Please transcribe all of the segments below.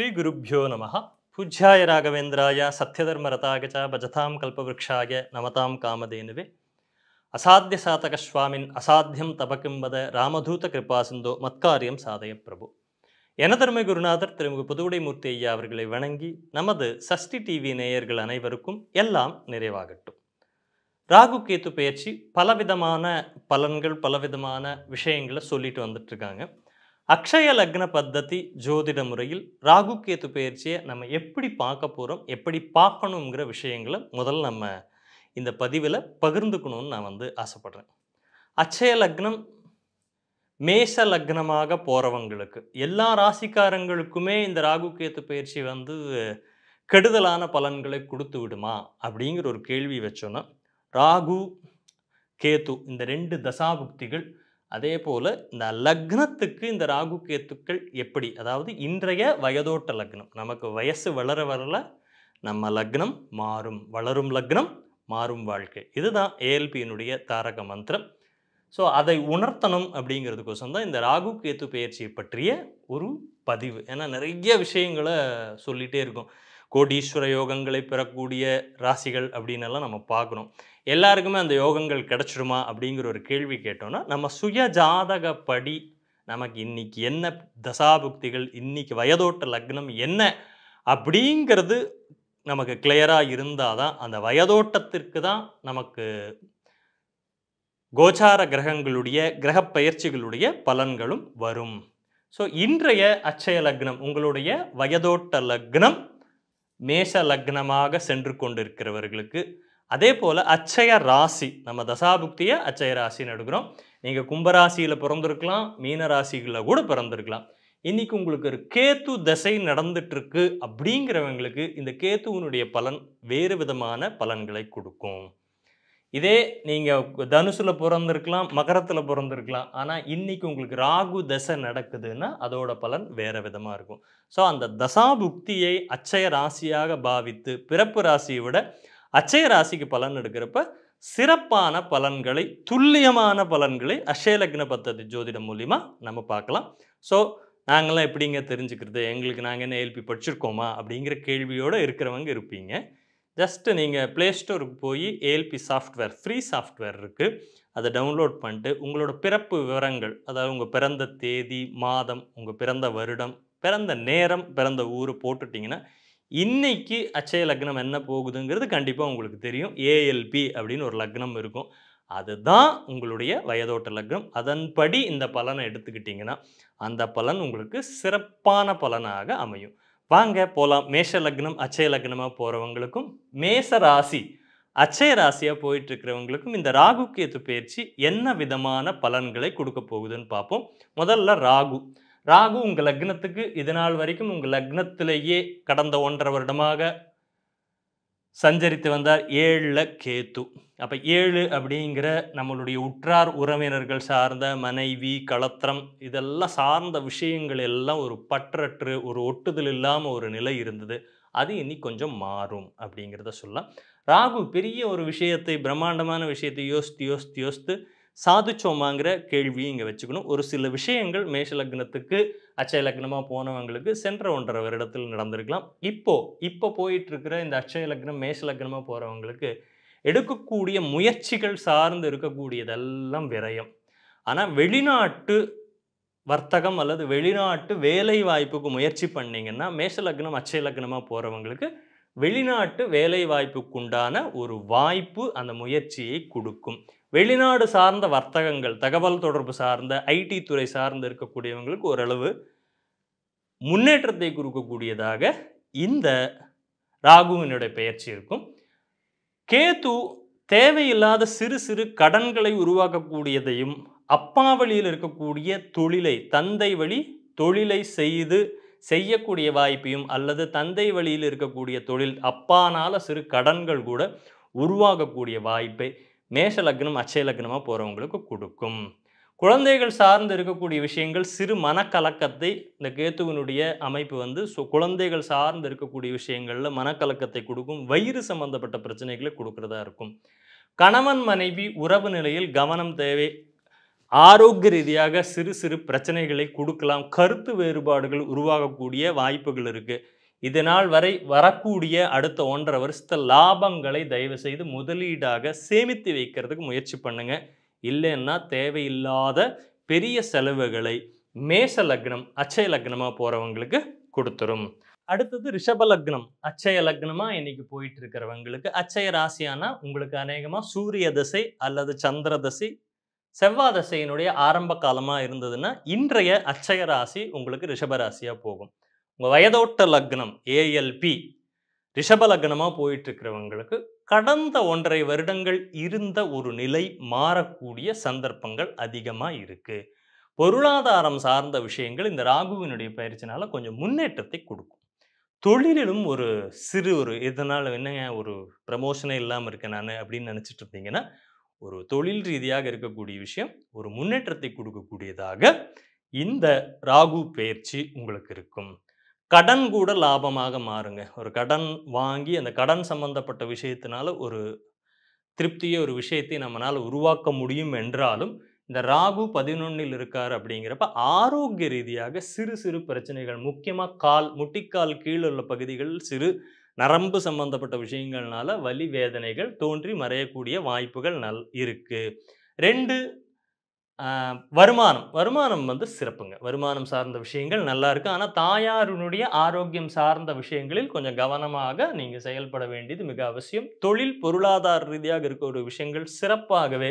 ஸ்ரீ ஸ்ரீகுருப்போ நம பூஜ்யாய ராகவேந்திராய சத்யதர்மரதாகச்ச பஜதாம் கல்பவ்ருக்ஷாய நமதாம் காமதேனுவே அசாத்திய சாதக சுவாமின் அசாத்தியம் தபக்கிம்பத ராமதூத கிருபா மத்காரியம் சாதய பிரபு எனதர்ம குருநாதர் திருமுக புதுவுடைமூர்த்தி ஐயா அவர்களை வணங்கி நமது சஷ்டி டிவி நேயர்கள் அனைவருக்கும் எல்லாம் நிறைவாகட்டும் ராகு கேத்து பயிற்சி பலவிதமான பலன்கள் பலவிதமான விஷயங்களை சொல்லிட்டு வந்துட்டு இருக்காங்க அக்ஷய லக்ன பத்ததி ஜோதிட முறையில் ராகு கேத்து பயிற்சியை நம்ம எப்படி பார்க்க போகிறோம் எப்படி பார்க்கணுங்கிற விஷயங்களை முதல்ல நம்ம இந்த பதிவில் பகிர்ந்துக்கணும்னு நான் வந்து ஆசைப்பட்றேன் அக்ஷய லக்னம் மேஷ லக்னமாக போகிறவங்களுக்கு எல்லா ராசிக்காரங்களுக்குமே இந்த ராகு கேத்து பயிற்சி வந்து கெடுதலான பலன்களை கொடுத்து விடுமா அப்படிங்கிற ஒரு கேள்வி வச்சோன்னா ராகு கேத்து இந்த ரெண்டு தசாபுக்திகள் அதே போல் இந்த லக்னத்துக்கு இந்த ராகு கேத்துக்கள் எப்படி அதாவது இன்றைய வயதோட்ட லக்னம் நமக்கு வயசு வளர வரல நம்ம லக்னம் மாறும் வளரும் லக்னம் மாறும் வாழ்க்கை இதுதான் ஏஎல்பியினுடைய தாரக மந்திரம் ஸோ அதை உணர்த்தணும் அப்படிங்கிறதுக்கோசம் தான் இந்த ராகு கேத்து பயிற்சியை பற்றிய ஒரு பதிவு ஏன்னா நிறைய விஷயங்களை சொல்லிகிட்டே இருக்கும் கோடீஸ்வர யோகங்களை பெறக்கூடிய ராசிகள் அப்படின்னு நம்ம பார்க்கணும் எல்லாருக்குமே அந்த யோகங்கள் கிடச்சிடுமா அப்படிங்கிற ஒரு கேள்வி கேட்டோம்னா நம்ம சுய ஜாதகப்படி நமக்கு இன்றைக்கி என்ன தசாபுக்திகள் இன்றைக்கி வயதோட்ட லக்னம் என்ன அப்படிங்கிறது நமக்கு கிளியராக இருந்தால் தான் அந்த வயதோட்டத்திற்கு தான் நமக்கு கோச்சார கிரகங்களுடைய கிரக பயிற்சிகளுடைய பலன்களும் வரும் ஸோ இன்றைய அச்சய லக்னம் உங்களுடைய வயதோட்ட லக்னம் மேஷ லக்னமாக சென்று கொண்டிருக்கிறவர்களுக்கு அதே போல் அச்சய ராசி நம்ம தசாபுக்தியை அச்சய ராசின்னு எடுக்கிறோம் நீங்கள் கும்பராசியில் பிறந்திருக்கலாம் மீன ராசிகளில் கூட பிறந்திருக்கலாம் இன்றைக்கி உங்களுக்கு ஒரு கேத்து தசை நடந்துட்டுருக்கு அப்படிங்கிறவங்களுக்கு இந்த கேத்துவனுடைய பலன் வேறு விதமான பலன்களை கொடுக்கும் இதே நீங்கள் தனுசில் பிறந்திருக்கலாம் மகரத்தில் பிறந்திருக்கலாம் ஆனால் இன்றைக்கி உங்களுக்கு ராகு தசை நடக்குதுன்னா அதோட பலன் வேறு விதமாக இருக்கும் ஸோ அந்த தசாபுக்தியை அச்சய ராசியாக பாவித்து பிறப்பு ராசியை விட அச்சய ராசிக்கு பலன் எடுக்கிறப்ப சிறப்பான பலன்களை துல்லியமான பலன்களை அஷயலக்ன பத்ததி ஜோதிடம் மூலிமா நம்ம பார்க்கலாம் ஸோ நாங்கள்லாம் எப்படிங்க தெரிஞ்சுக்கிறது எங்களுக்கு நாங்கள் என்ன ஏல்பி படிச்சிருக்கோமா அப்படிங்கிற கேள்வியோடு இருக்கிறவங்க இருப்பீங்க ஜஸ்ட்டு நீங்கள் ப்ளே ஸ்டோருக்கு போய் ஏஎல்பி சாஃப்ட்வேர் ஃப்ரீ சாஃப்ட்வேர் இருக்குது அதை டவுன்லோட் பண்ணிட்டு உங்களோட பிறப்பு விவரங்கள் அதாவது உங்கள் பிறந்த தேதி மாதம் உங்கள் பிறந்த வருடம் பிறந்த நேரம் பிறந்த ஊர் போட்டுட்டிங்கன்னா இன்றைக்கி அச்சய லக்னம் என்ன போகுதுங்கிறது கண்டிப்பாக உங்களுக்கு தெரியும் ஏஎல்பி அப்படின்னு ஒரு லக்னம் இருக்கும் அதுதான் உங்களுடைய வயதோட்ட லக்னம் அதன்படி இந்த பலனை எடுத்துக்கிட்டிங்கன்னா அந்த பலன் உங்களுக்கு சிறப்பான பலனாக அமையும் வாங்க போகலாம் மேஷ லக்னம் அச்சய லக்னமாக போகிறவங்களுக்கும் மேச ராசி அச்சய ராசியாக போயிட்டு இருக்கிறவங்களுக்கும் இந்த ராகு கேத்து பயிற்சி என்ன விதமான பலன்களை கொடுக்க போகுதுன்னு பார்ப்போம் முதல்ல ராகு ராகு உங்கள் லக்னத்துக்கு இதனால் வரைக்கும் உங்கள் லக்னத்திலேயே கடந்த ஒன்றரை வருடமாக சஞ்சரித்து வந்தார் ஏழில் கேத்து அப்போ ஏழு அப்படிங்கிற நம்மளுடைய உற்றார் உறவினர்கள் சார்ந்த மனைவி களத்திரம் இதெல்லாம் சார்ந்த விஷயங்கள் எல்லாம் ஒரு பற்றற்று ஒரு ஒட்டுதல் இல்லாமல் ஒரு நிலை இருந்தது அது இனி கொஞ்சம் மாறும் அப்படிங்கிறத சொல்லலாம் ராகு பெரிய ஒரு விஷயத்தை பிரம்மாண்டமான விஷயத்தை யோசித்து யோசித்து யோசித்து சாதிச்சோமாங்கிற கேள்வி இங்கே வச்சுக்கணும் ஒரு சில விஷயங்கள் மேஷ லக்னத்துக்கு அச்சய லக்னமாக போனவங்களுக்கு சென்ற ஒன்றரை வருடத்தில் நடந்திருக்கலாம் இப்போது இப்போ போயிட்டுருக்கிற இந்த அச்சய லக்னம் மேஷ லக்னமாக போகிறவங்களுக்கு எடுக்கக்கூடிய முயற்சிகள் சார்ந்து இருக்கக்கூடியதெல்லாம் விரயம் ஆனால் வெளிநாட்டு வர்த்தகம் அல்லது வெளிநாட்டு வேலை வாய்ப்புக்கு முயற்சி பண்ணிங்கன்னா மேஷ லக்னம் அச்சய லக்னமாக போகிறவங்களுக்கு வெளிநாட்டு வேலை வாய்ப்புக்குண்டான ஒரு வாய்ப்பு அந்த முயற்சியை கொடுக்கும் வெளிநாடு சார்ந்த வர்த்தகங்கள் தகவல் தொடர்பு சார்ந்த ஐடி துறை சார்ந்து இருக்கக்கூடியவங்களுக்கு ஓரளவு முன்னேற்றத்தை கொடுக்கக்கூடியதாக இந்த ராகுவினுடைய பயிற்சி இருக்கும் கேது தேவையில்லாத சிறு சிறு கடன்களை உருவாக்கக்கூடியதையும் அப்பாவளியில் இருக்கக்கூடிய தொழிலை தந்தை வழி தொழிலை செய்து செய்யக்கூடிய வாய்ப்பையும் அல்லது தந்தை வழியில் இருக்கக்கூடிய தொழில் அப்பானால சிறு கடன்கள் கூட உருவாகக்கூடிய வாய்ப்பை மேஷ லக்னம் அச்சய லக்னமாக போகிறவங்களுக்கு கொடுக்கும் குழந்தைகள் சார்ந்து இருக்கக்கூடிய விஷயங்கள் சிறு மனக்கலக்கத்தை இந்த கேத்துவனுடைய அமைப்பு வந்து ஸோ குழந்தைகள் சார்ந்து இருக்கக்கூடிய விஷயங்களில் மனக்கலக்கத்தை கொடுக்கும் வயிறு சம்பந்தப்பட்ட பிரச்சனைகளை கொடுக்குறதா இருக்கும் கணவன் மனைவி உறவு நிலையில் கவனம் தேவை ஆரோக்கிய ரீதியாக சிறு சிறு பிரச்சனைகளை கொடுக்கலாம் கருத்து வேறுபாடுகள் உருவாகக்கூடிய வாய்ப்புகள் இருக்குது இதனால் வரை வரக்கூடிய அடுத்த ஒன்றரை வருஷத்தை லாபங்களை தயவு செய்து முதலீடாக சேமித்து வைக்கிறதுக்கு முயற்சி பண்ணுங்க இல்லைன்னா தேவையில்லாத பெரிய செலவுகளை மேச லக்னம் அச்சய லக்னமாக போகிறவங்களுக்கு கொடுத்துரும் அடுத்தது ரிஷப லக்னம் அச்சய லக்னமாக இன்னைக்கு போயிட்டு இருக்கிறவங்களுக்கு அச்சய ராசியானா உங்களுக்கு அநேகமாக சூரிய தசை அல்லது சந்திர தசை செவ்வாதசையினுடைய ஆரம்ப காலமாக இருந்ததுன்னா இன்றைய அச்சய ராசி உங்களுக்கு ரிஷபராசியாக போகும் உங்கள் வயதோட்ட லக்னம் ஏஎல்பி ரிஷப லக்னமாக போயிட்டுருக்கிறவங்களுக்கு கடந்த ஒன்றரை வருடங்கள் இருந்த ஒரு நிலை மாறக்கூடிய சந்தர்ப்பங்கள் அதிகமாக இருக்குது பொருளாதாரம் சார்ந்த விஷயங்கள் இந்த ராகுவினுடைய பயிற்சினால கொஞ்சம் முன்னேற்றத்தை கொடுக்கும் தொழிலிலும் ஒரு சிறு ஒரு இதனால் என்னங்க ஒரு ப்ரமோஷனே இல்லாமல் இருக்கேன் நான் அப்படின்னு நினச்சிட்டு இருந்தீங்கன்னா ஒரு தொழில் ரீதியாக இருக்கக்கூடிய விஷயம் ஒரு முன்னேற்றத்தை கொடுக்கக்கூடியதாக இந்த ராகு பயிற்சி உங்களுக்கு இருக்கும் கடன் கூட லாபமாக மாறுங்க ஒரு கடன் வாங்கி அந்த கடன் சம்பந்தப்பட்ட விஷயத்தினால ஒரு திருப்தியை ஒரு விஷயத்தை நம்மளால் உருவாக்க முடியும் என்றாலும் இந்த ராகு பதினொன்னில் இருக்கார் அப்படிங்கிறப்ப ஆரோக்கிய ரீதியாக சிறு சிறு பிரச்சனைகள் முக்கியமாக கால் முட்டிக்கால் கீழே உள்ள பகுதிகள் சிறு நரம்பு சம்பந்தப்பட்ட விஷயங்கள்னால வலி வேதனைகள் தோன்றி மறையக்கூடிய வாய்ப்புகள் நல் இருக்குது ரெண்டு வருமானம் வருமானம் வந்து சிறப்புங்க வருமானம் சார்ந்த விஷயங்கள் நல்லா இருக்குது ஆனால் தாயாருனுடைய ஆரோக்கியம் சார்ந்த விஷயங்களில் கொஞ்சம் கவனமாக நீங்கள் செயல்பட வேண்டியது மிக அவசியம் தொழில் பொருளாதார ரீதியாக இருக்க ஒரு விஷயங்கள் சிறப்பாகவே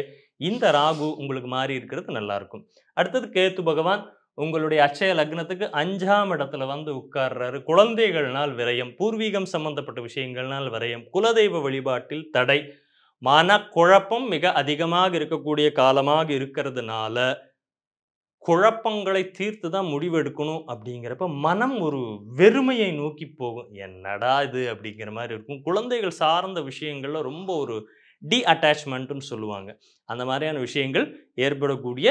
இந்த ராகு உங்களுக்கு மாறி இருக்கிறது நல்லாயிருக்கும் அடுத்தது கேத்து பகவான் உங்களுடைய அச்சய லக்னத்துக்கு அஞ்சாம் இடத்துல வந்து உட்கார்றாரு குழந்தைகள்னால் விரயம் பூர்வீகம் சம்பந்தப்பட்ட விஷயங்கள்னால் விரயம் குலதெய்வ வழிபாட்டில் தடை மன குழப்பம் மிக அதிகமாக இருக்கக்கூடிய காலமாக இருக்கிறதுனால குழப்பங்களை தீர்த்து தான் முடிவெடுக்கணும் அப்படிங்கிறப்ப மனம் ஒரு வெறுமையை நோக்கி போகும் என்னடா இது அப்படிங்கிற மாதிரி இருக்கும் குழந்தைகள் சார்ந்த விஷயங்கள்ல ரொம்ப ஒரு டி அட்டாச்மெண்ட்டுன்னு சொல்லுவாங்க அந்த மாதிரியான விஷயங்கள் ஏற்படக்கூடிய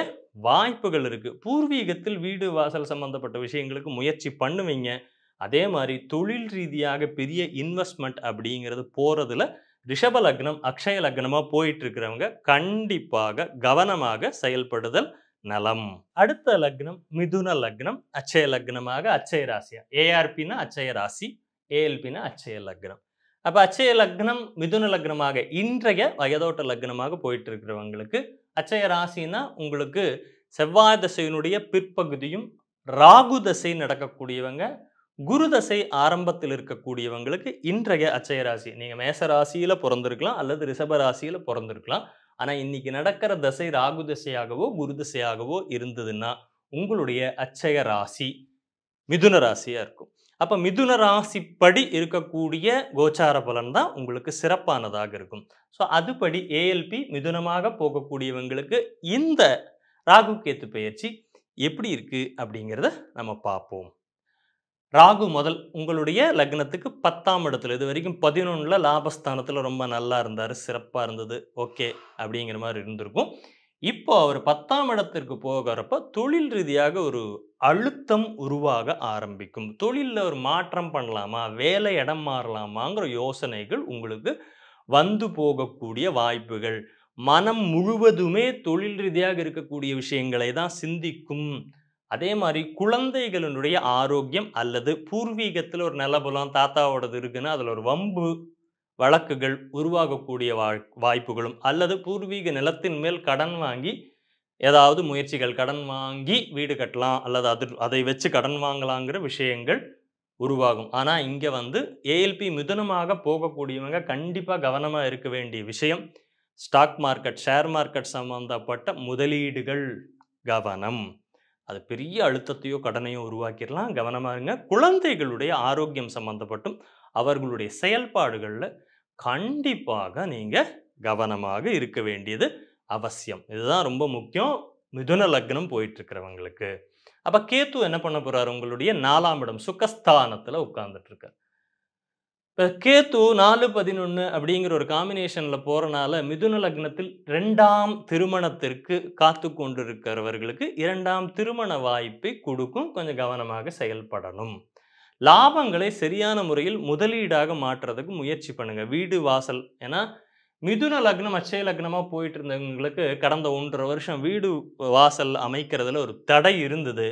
வாய்ப்புகள் இருக்குது பூர்வீகத்தில் வீடு வாசல் சம்மந்தப்பட்ட விஷயங்களுக்கு முயற்சி பண்ணுவீங்க அதே மாதிரி தொழில் ரீதியாக பெரிய இன்வெஸ்ட்மெண்ட் அப்படிங்கிறது போகிறதுல ரிஷப லக்னம் அக்ஷய லக்னமாக போயிட்டு இருக்கிறவங்க கண்டிப்பாக கவனமாக செயல்படுதல் நலம் அடுத்த லக்னம் மிதுன லக்னம் அச்சய லக்னமாக அச்சய ராசியா ஏஆர்பின்னா அச்சய ராசி ஏஎல்பின்னா அச்சய லக்னம் அப்போ அச்சய லக்னம் மிதுன லக்னமாக இன்றைய வயதோட்ட லக்னமாக போயிட்டு இருக்கிறவங்களுக்கு அச்சய ராசினா உங்களுக்கு செவ்வாய் தசையினுடைய பிற்பகுதியும் ராகு தசை நடக்கக்கூடியவங்க குரு தசை ஆரம்பத்தில் இருக்கக்கூடியவங்களுக்கு இன்றைய அச்சய ராசி நீங்கள் மேச ராசியில் பிறந்திருக்கலாம் அல்லது ரிஷப ராசியில் பிறந்திருக்கலாம் ஆனால் இன்னைக்கு நடக்கிற தசை ராகு தசையாகவோ குரு தசையாகவோ இருந்ததுன்னா உங்களுடைய அச்சய ராசி மிதுன ராசியாக இருக்கும் அப்போ மிதுன ராசிப்படி இருக்கக்கூடிய கோச்சார பலன் தான் உங்களுக்கு சிறப்பானதாக இருக்கும் ஸோ அதுபடி ஏஎல்பி மிதுனமாக போகக்கூடியவங்களுக்கு இந்த ராகு கேத்து பயிற்சி எப்படி இருக்குது அப்படிங்கிறத நம்ம பார்ப்போம் ராகு முதல் உங்களுடைய லக்னத்துக்கு பத்தாம் இடத்துல இது வரைக்கும் பதினொன்றில் லாபஸ்தானத்தில் ரொம்ப நல்லா இருந்தார் சிறப்பாக இருந்தது ஓகே அப்படிங்கிற மாதிரி இருந்திருக்கும் இப்போ அவர் பத்தாம் இடத்திற்கு போகிறப்ப தொழில் ரீதியாக ஒரு அழுத்தம் உருவாக ஆரம்பிக்கும் தொழிலில் ஒரு மாற்றம் பண்ணலாமா வேலை இடம் மாறலாமாங்கிற யோசனைகள் உங்களுக்கு வந்து போகக்கூடிய வாய்ப்புகள் மனம் முழுவதுமே தொழில் ரீதியாக இருக்கக்கூடிய விஷயங்களை தான் சிந்திக்கும் அதே மாதிரி குழந்தைகளினுடைய ஆரோக்கியம் அல்லது பூர்வீகத்தில் ஒரு நிலபலம் தாத்தாவோடது இருக்குன்னா அதில் ஒரு வம்பு வழக்குகள் உருவாகக்கூடிய வாய்ப்புகளும் அல்லது பூர்வீக நிலத்தின் மேல் கடன் வாங்கி ஏதாவது முயற்சிகள் கடன் வாங்கி வீடு கட்டலாம் அல்லது அது அதை வச்சு கடன் வாங்கலாங்கிற விஷயங்கள் உருவாகும் ஆனால் இங்கே வந்து ஏஎல்பி மிதனமாக போகக்கூடியவங்க கண்டிப்பாக கவனமாக இருக்க வேண்டிய விஷயம் ஸ்டாக் மார்க்கெட் ஷேர் மார்க்கெட் சம்மந்தப்பட்ட முதலீடுகள் கவனம் அது பெரிய அழுத்தத்தையோ கடனையோ உருவாக்கிடலாம் கவனமாக இருங்க குழந்தைகளுடைய ஆரோக்கியம் சம்மந்தப்பட்டும் அவர்களுடைய செயல்பாடுகளில் கண்டிப்பாக நீங்கள் கவனமாக இருக்க வேண்டியது அவசியம் இதுதான் ரொம்ப முக்கியம் மிதுன லக்னம் போயிட்டுருக்கிறவங்களுக்கு அப்போ கேத்து என்ன பண்ண போகிறார் உங்களுடைய நாலாம் இடம் சுகஸ்தானத்தில் உட்காந்துட்ருக்கார் இப்போ கேத்து நாலு பதினொன்று அப்படிங்கிற ஒரு காம்பினேஷனில் போகிறனால மிதுன லக்னத்தில் ரெண்டாம் திருமணத்திற்கு காத்து கொண்டிருக்கிறவர்களுக்கு இரண்டாம் திருமண வாய்ப்பை கொடுக்கும் கொஞ்சம் கவனமாக செயல்படணும் லாபங்களை சரியான முறையில் முதலீடாக மாற்றுறதுக்கு முயற்சி பண்ணுங்கள் வீடு வாசல் ஏன்னா மிதுன லக்னம் அச்சய லக்னமாக போயிட்டு இருந்தவங்களுக்கு கடந்த ஒன்றரை வருஷம் வீடு வாசல் அமைக்கிறதுல ஒரு தடை இருந்தது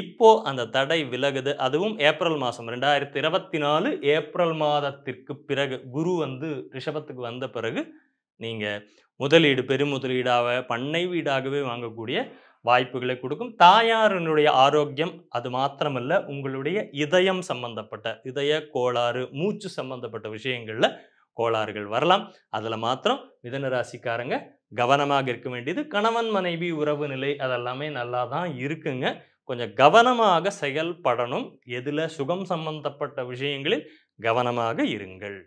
இப்போ அந்த தடை விலகுது அதுவும் ஏப்ரல் மாதம் ரெண்டாயிரத்தி இருபத்தி நாலு ஏப்ரல் மாதத்திற்கு பிறகு குரு வந்து ரிஷபத்துக்கு வந்த பிறகு நீங்கள் முதலீடு பெருமுதலீடாக பண்ணை வீடாகவே வாங்கக்கூடிய வாய்ப்புகளை கொடுக்கும் தாயாரினுடைய ஆரோக்கியம் அது மாத்திரமல்ல உங்களுடைய இதயம் சம்பந்தப்பட்ட இதய கோளாறு மூச்சு சம்பந்தப்பட்ட விஷயங்களில் கோளாறுகள் வரலாம் அதில் மாத்திரம் மிதனராசிக்காரங்க ராசிக்காரங்க கவனமாக இருக்க வேண்டியது கணவன் மனைவி உறவு நிலை அதெல்லாமே நல்லா தான் இருக்குங்க கொஞ்சம் கவனமாக செயல்படணும் எதில் சுகம் சம்பந்தப்பட்ட விஷயங்களில் கவனமாக இருங்கள்